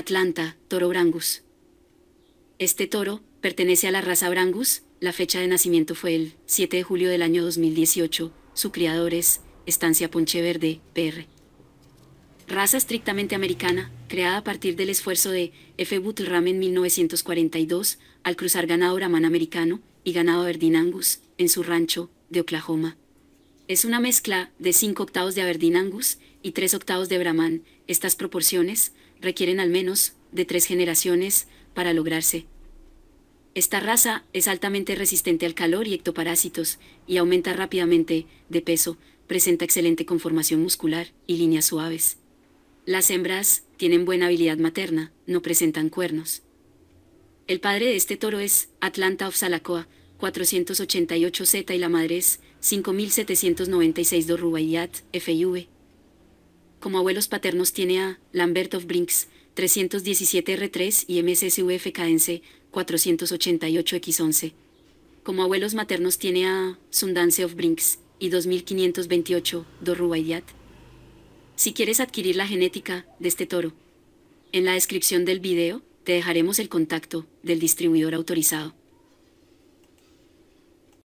Atlanta, toro Brangus. Este toro pertenece a la raza Brangus, la fecha de nacimiento fue el 7 de julio del año 2018, su criador es Estancia Ponche Verde, PR. Raza estrictamente americana, creada a partir del esfuerzo de F. Butram en 1942 al cruzar ganado bramán americano y ganado Aberdeen Angus en su rancho de Oklahoma. Es una mezcla de 5 octavos de Aberdeen Angus y tres octavos de Brahman, estas proporciones requieren al menos de tres generaciones para lograrse. Esta raza es altamente resistente al calor y ectoparásitos, y aumenta rápidamente de peso, presenta excelente conformación muscular y líneas suaves. Las hembras tienen buena habilidad materna, no presentan cuernos. El padre de este toro es Atlanta of Salacoa, 488Z y la madre es 5796 dos Rubaiyat, FIV como abuelos paternos tiene a Lambert of Brinks, 317R3 y MSSVF 488X11. Como abuelos maternos tiene a Sundance of Brinks y 2528 Dorrubayat. Si quieres adquirir la genética de este toro, en la descripción del video te dejaremos el contacto del distribuidor autorizado.